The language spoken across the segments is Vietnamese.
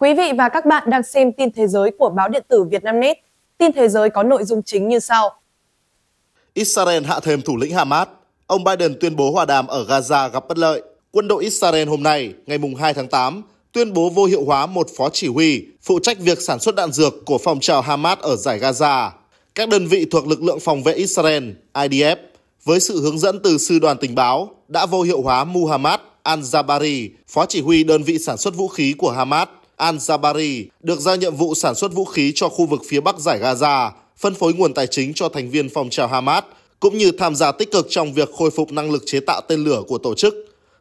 Quý vị và các bạn đang xem tin thế giới của báo điện tử Vietnamnet. Tin thế giới có nội dung chính như sau. Israel hạ thêm thủ lĩnh Hamas. Ông Biden tuyên bố hòa đàm ở Gaza gặp bất lợi. Quân đội Israel hôm nay, ngày 2 tháng 8, tuyên bố vô hiệu hóa một phó chỉ huy phụ trách việc sản xuất đạn dược của phong trào Hamas ở giải Gaza. Các đơn vị thuộc lực lượng phòng vệ Israel, IDF, với sự hướng dẫn từ sư đoàn tình báo, đã vô hiệu hóa Muhammad al-Jabari, phó chỉ huy đơn vị sản xuất vũ khí của Hamas al-Zabari được giao nhiệm vụ sản xuất vũ khí cho khu vực phía bắc giải Gaza, phân phối nguồn tài chính cho thành viên phong trào Hamas, cũng như tham gia tích cực trong việc khôi phục năng lực chế tạo tên lửa của tổ chức.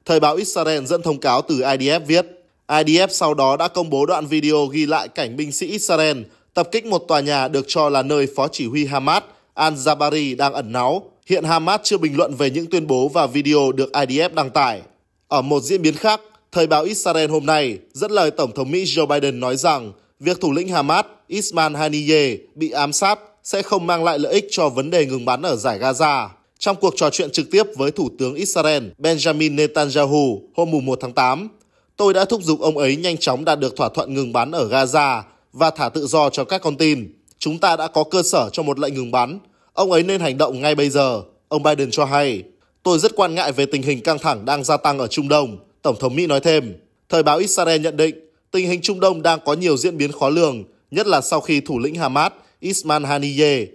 Thời báo Israel dẫn thông cáo từ IDF viết, IDF sau đó đã công bố đoạn video ghi lại cảnh binh sĩ Israel tập kích một tòa nhà được cho là nơi phó chỉ huy Hamas al-Zabari đang ẩn náu. Hiện Hamas chưa bình luận về những tuyên bố và video được IDF đăng tải. Ở một diễn biến khác, Thời báo Israel hôm nay dẫn lời Tổng thống Mỹ Joe Biden nói rằng việc thủ lĩnh Hamas Ismail Haniyeh bị ám sát sẽ không mang lại lợi ích cho vấn đề ngừng bắn ở giải Gaza. Trong cuộc trò chuyện trực tiếp với Thủ tướng Israel Benjamin Netanyahu hôm 1 tháng 8, tôi đã thúc giục ông ấy nhanh chóng đạt được thỏa thuận ngừng bắn ở Gaza và thả tự do cho các con tin. Chúng ta đã có cơ sở cho một lệnh ngừng bắn. Ông ấy nên hành động ngay bây giờ, ông Biden cho hay. Tôi rất quan ngại về tình hình căng thẳng đang gia tăng ở Trung Đông Tổng thống Mỹ nói thêm, thời báo Israel nhận định tình hình Trung Đông đang có nhiều diễn biến khó lường, nhất là sau khi thủ lĩnh Hamas Ismail Haniyeh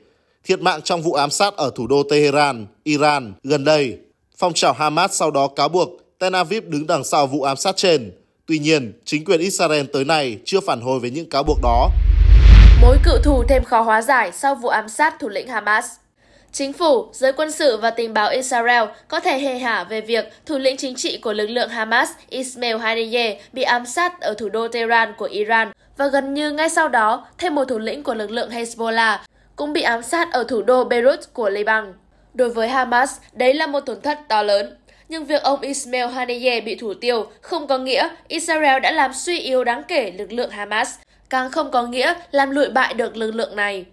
thiệt mạng trong vụ ám sát ở thủ đô Tehran, Iran gần đây. Phong trào Hamas sau đó cáo buộc Tel Aviv đứng đằng sau vụ ám sát trên. Tuy nhiên, chính quyền Israel tới nay chưa phản hồi về những cáo buộc đó. Mối cự thù thêm khó hóa giải sau vụ ám sát thủ lĩnh Hamas Chính phủ, giới quân sự và tình báo Israel có thể hề hả về việc thủ lĩnh chính trị của lực lượng Hamas Ismail Haniyeh bị ám sát ở thủ đô Tehran của Iran và gần như ngay sau đó thêm một thủ lĩnh của lực lượng Hezbollah cũng bị ám sát ở thủ đô Beirut của Liban. Đối với Hamas, đấy là một tổn thất to lớn. Nhưng việc ông Ismail Haniyeh bị thủ tiêu không có nghĩa Israel đã làm suy yếu đáng kể lực lượng Hamas, càng không có nghĩa làm lụi bại được lực lượng này.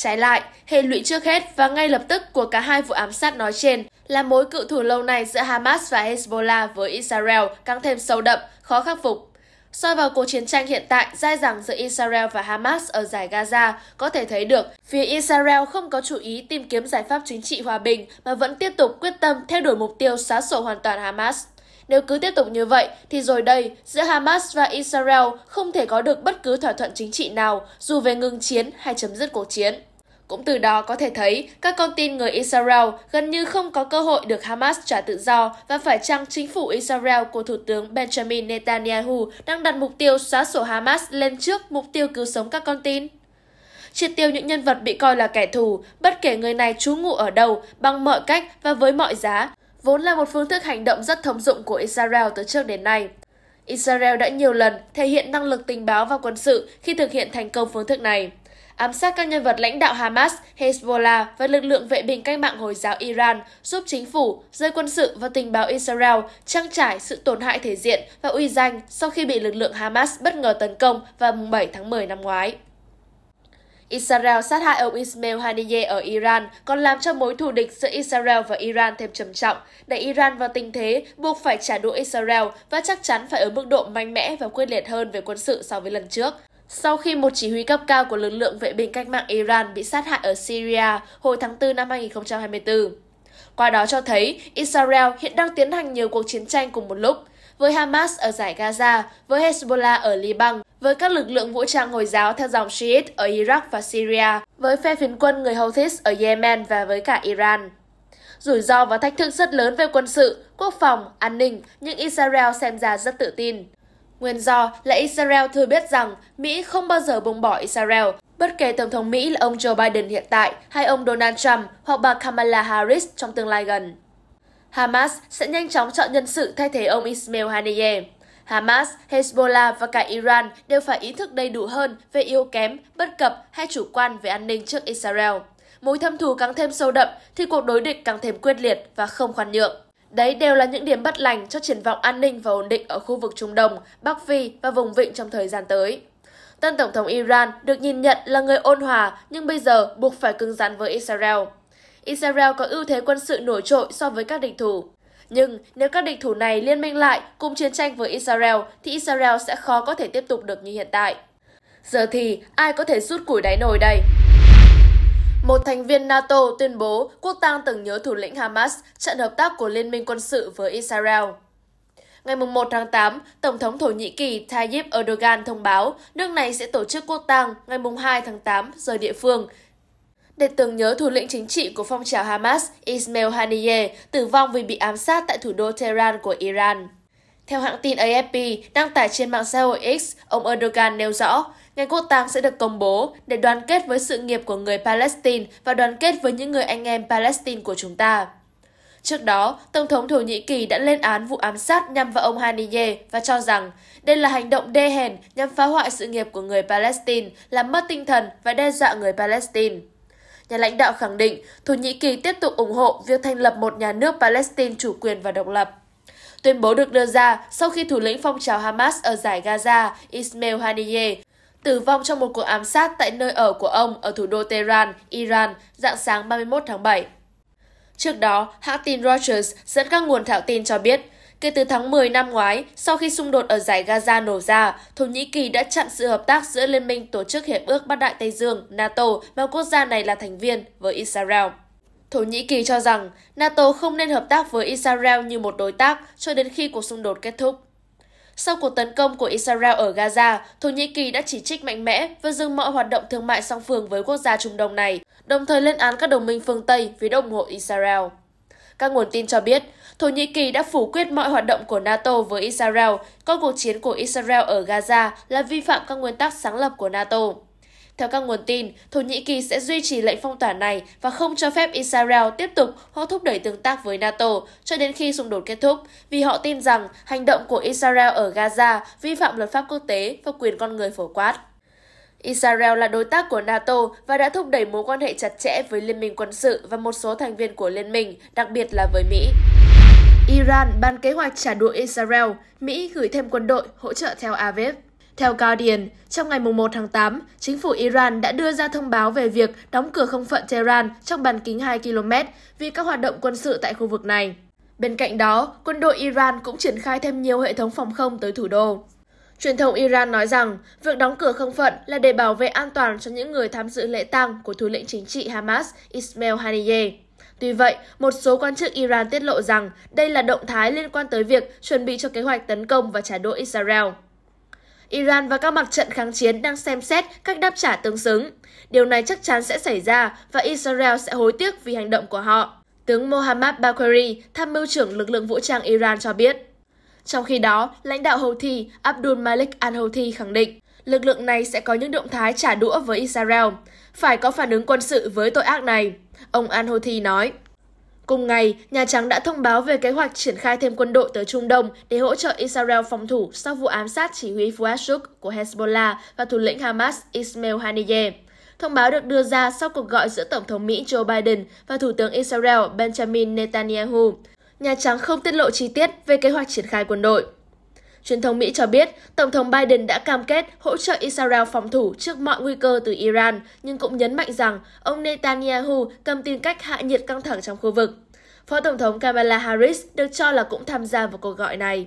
Trái lại, hệ lụy trước hết và ngay lập tức của cả hai vụ ám sát nói trên là mối cựu thù lâu nay giữa Hamas và Hezbollah với Israel càng thêm sâu đậm, khó khắc phục. Soi vào cuộc chiến tranh hiện tại dai dẳng giữa Israel và Hamas ở giải Gaza, có thể thấy được phía Israel không có chủ ý tìm kiếm giải pháp chính trị hòa bình mà vẫn tiếp tục quyết tâm theo đuổi mục tiêu xóa sổ hoàn toàn Hamas. Nếu cứ tiếp tục như vậy thì rồi đây, giữa Hamas và Israel không thể có được bất cứ thỏa thuận chính trị nào dù về ngừng chiến hay chấm dứt cuộc chiến. Cũng từ đó có thể thấy, các con tin người Israel gần như không có cơ hội được Hamas trả tự do và phải chăng chính phủ Israel của Thủ tướng Benjamin Netanyahu đang đặt mục tiêu xóa sổ Hamas lên trước mục tiêu cứu sống các con tin? Triệt tiêu những nhân vật bị coi là kẻ thù, bất kể người này trú ngụ ở đâu, bằng mọi cách và với mọi giá, vốn là một phương thức hành động rất thông dụng của Israel từ trước đến nay. Israel đã nhiều lần thể hiện năng lực tình báo và quân sự khi thực hiện thành công phương thức này ám sát các nhân vật lãnh đạo Hamas, Hezbollah và lực lượng vệ binh cách mạng Hồi giáo Iran, giúp chính phủ, giới quân sự và tình báo Israel trang trải sự tổn hại thể diện và uy danh sau khi bị lực lượng Hamas bất ngờ tấn công vào 7 tháng 10 năm ngoái. Israel sát hại ông Ismail Haniyeh ở Iran còn làm cho mối thù địch giữa Israel và Iran thêm trầm trọng, đẩy Iran vào tình thế buộc phải trả đũa Israel và chắc chắn phải ở mức độ mạnh mẽ và quyết liệt hơn về quân sự so với lần trước. Sau khi một chỉ huy cấp cao của lực lượng vệ binh cách mạng Iran bị sát hại ở Syria hồi tháng 4 năm 2024. Qua đó cho thấy Israel hiện đang tiến hành nhiều cuộc chiến tranh cùng một lúc, với Hamas ở giải Gaza, với Hezbollah ở Liban, với các lực lượng vũ trang Hồi giáo theo dòng Shiite ở Iraq và Syria, với phe phiến quân người Houthis ở Yemen và với cả Iran. Rủi ro và thách thức rất lớn về quân sự, quốc phòng, an ninh, nhưng Israel xem ra rất tự tin. Nguyên do là Israel thừa biết rằng Mỹ không bao giờ buông bỏ Israel. Bất kể Tổng thống Mỹ là ông Joe Biden hiện tại hay ông Donald Trump hoặc bà Kamala Harris trong tương lai gần. Hamas sẽ nhanh chóng chọn nhân sự thay thế ông Ismail Haniyeh. Hamas, Hezbollah và cả Iran đều phải ý thức đầy đủ hơn về yếu kém, bất cập hay chủ quan về an ninh trước Israel. Mối thâm thù càng thêm sâu đậm thì cuộc đối địch càng thêm quyết liệt và không khoan nhượng. Đấy đều là những điểm bất lành cho triển vọng an ninh và ổn định ở khu vực Trung Đông, Bắc Phi và vùng vịnh trong thời gian tới. Tân Tổng thống Iran được nhìn nhận là người ôn hòa nhưng bây giờ buộc phải cứng rắn với Israel. Israel có ưu thế quân sự nổi trội so với các địch thủ. Nhưng nếu các địch thủ này liên minh lại cùng chiến tranh với Israel thì Israel sẽ khó có thể tiếp tục được như hiện tại. Giờ thì ai có thể rút củi đáy nồi đây? Một thành viên NATO tuyên bố quốc tang tưởng nhớ thủ lĩnh Hamas Trận hợp tác của Liên minh quân sự với Israel. Ngày 1 tháng 8, Tổng thống Thổ Nhĩ Kỳ Tayyip Erdogan thông báo nước này sẽ tổ chức quốc tang ngày 2 tháng 8 giờ địa phương để tưởng nhớ thủ lĩnh chính trị của phong trào Hamas Ismail Haniyeh tử vong vì bị ám sát tại thủ đô Tehran của Iran. Theo hãng tin AFP đăng tải trên mạng xã hội X, ông Erdogan nêu rõ, Ngày quốc tang sẽ được công bố để đoàn kết với sự nghiệp của người Palestine và đoàn kết với những người anh em Palestine của chúng ta. Trước đó, Tổng thống Thổ Nhĩ Kỳ đã lên án vụ ám sát nhằm vào ông Haniyeh và cho rằng đây là hành động đê hèn nhằm phá hoại sự nghiệp của người Palestine, làm mất tinh thần và đe dọa người Palestine. Nhà lãnh đạo khẳng định Thổ Nhĩ Kỳ tiếp tục ủng hộ việc thành lập một nhà nước Palestine chủ quyền và độc lập. Tuyên bố được đưa ra sau khi thủ lĩnh phong trào Hamas ở giải Gaza Ismail Haniyeh tử vong trong một cuộc ám sát tại nơi ở của ông ở thủ đô Tehran, Iran, dạng sáng 31 tháng 7. Trước đó, hãng tin Reuters dẫn các nguồn thạo tin cho biết, kể từ tháng 10 năm ngoái, sau khi xung đột ở giải Gaza nổ ra, Thổ Nhĩ Kỳ đã chặn sự hợp tác giữa Liên minh Tổ chức Hiệp ước Bắc Đại Tây Dương NATO mà quốc gia này là thành viên với Israel. Thổ Nhĩ Kỳ cho rằng NATO không nên hợp tác với Israel như một đối tác cho đến khi cuộc xung đột kết thúc. Sau cuộc tấn công của Israel ở Gaza, Thổ Nhĩ Kỳ đã chỉ trích mạnh mẽ và dừng mọi hoạt động thương mại song phương với quốc gia Trung Đông này, đồng thời lên án các đồng minh phương Tây vì ủng hộ Israel. Các nguồn tin cho biết, Thổ Nhĩ Kỳ đã phủ quyết mọi hoạt động của NATO với Israel, coi cuộc chiến của Israel ở Gaza là vi phạm các nguyên tắc sáng lập của NATO. Theo các nguồn tin, Thổ Nhĩ Kỳ sẽ duy trì lệnh phong tỏa này và không cho phép Israel tiếp tục hoặc thúc đẩy tương tác với NATO cho đến khi xung đột kết thúc, vì họ tin rằng hành động của Israel ở Gaza vi phạm luật pháp quốc tế và quyền con người phổ quát. Israel là đối tác của NATO và đã thúc đẩy mối quan hệ chặt chẽ với Liên minh quân sự và một số thành viên của Liên minh, đặc biệt là với Mỹ. Iran ban kế hoạch trả đũa Israel, Mỹ gửi thêm quân đội hỗ trợ theo AVEP. Theo Guardian, trong ngày 1 tháng 8, chính phủ Iran đã đưa ra thông báo về việc đóng cửa không phận Tehran trong bán kính 2 km vì các hoạt động quân sự tại khu vực này. Bên cạnh đó, quân đội Iran cũng triển khai thêm nhiều hệ thống phòng không tới thủ đô. Truyền thông Iran nói rằng việc đóng cửa không phận là để bảo vệ an toàn cho những người tham dự lễ tang của thủ lĩnh chính trị Hamas Ismail Haniyeh. Tuy vậy, một số quan chức Iran tiết lộ rằng đây là động thái liên quan tới việc chuẩn bị cho kế hoạch tấn công và trả đũa Israel. Iran và các mặt trận kháng chiến đang xem xét cách đáp trả tương xứng. Điều này chắc chắn sẽ xảy ra và Israel sẽ hối tiếc vì hành động của họ. Tướng Mohammad Bakhari, tham mưu trưởng lực lượng vũ trang Iran cho biết. Trong khi đó, lãnh đạo Houthi Abdul Malik al-Houthi khẳng định lực lượng này sẽ có những động thái trả đũa với Israel, phải có phản ứng quân sự với tội ác này, ông al-Houthi nói. Cùng ngày, Nhà Trắng đã thông báo về kế hoạch triển khai thêm quân đội tới Trung Đông để hỗ trợ Israel phòng thủ sau vụ ám sát chỉ huy Fuad Shuk của Hezbollah và thủ lĩnh Hamas Ismail Haniyeh. Thông báo được đưa ra sau cuộc gọi giữa Tổng thống Mỹ Joe Biden và Thủ tướng Israel Benjamin Netanyahu. Nhà Trắng không tiết lộ chi tiết về kế hoạch triển khai quân đội. Truyền thông Mỹ cho biết, Tổng thống Biden đã cam kết hỗ trợ Israel phòng thủ trước mọi nguy cơ từ Iran, nhưng cũng nhấn mạnh rằng ông Netanyahu cầm tìm cách hạ nhiệt căng thẳng trong khu vực. Phó Tổng thống Kamala Harris được cho là cũng tham gia vào cuộc gọi này.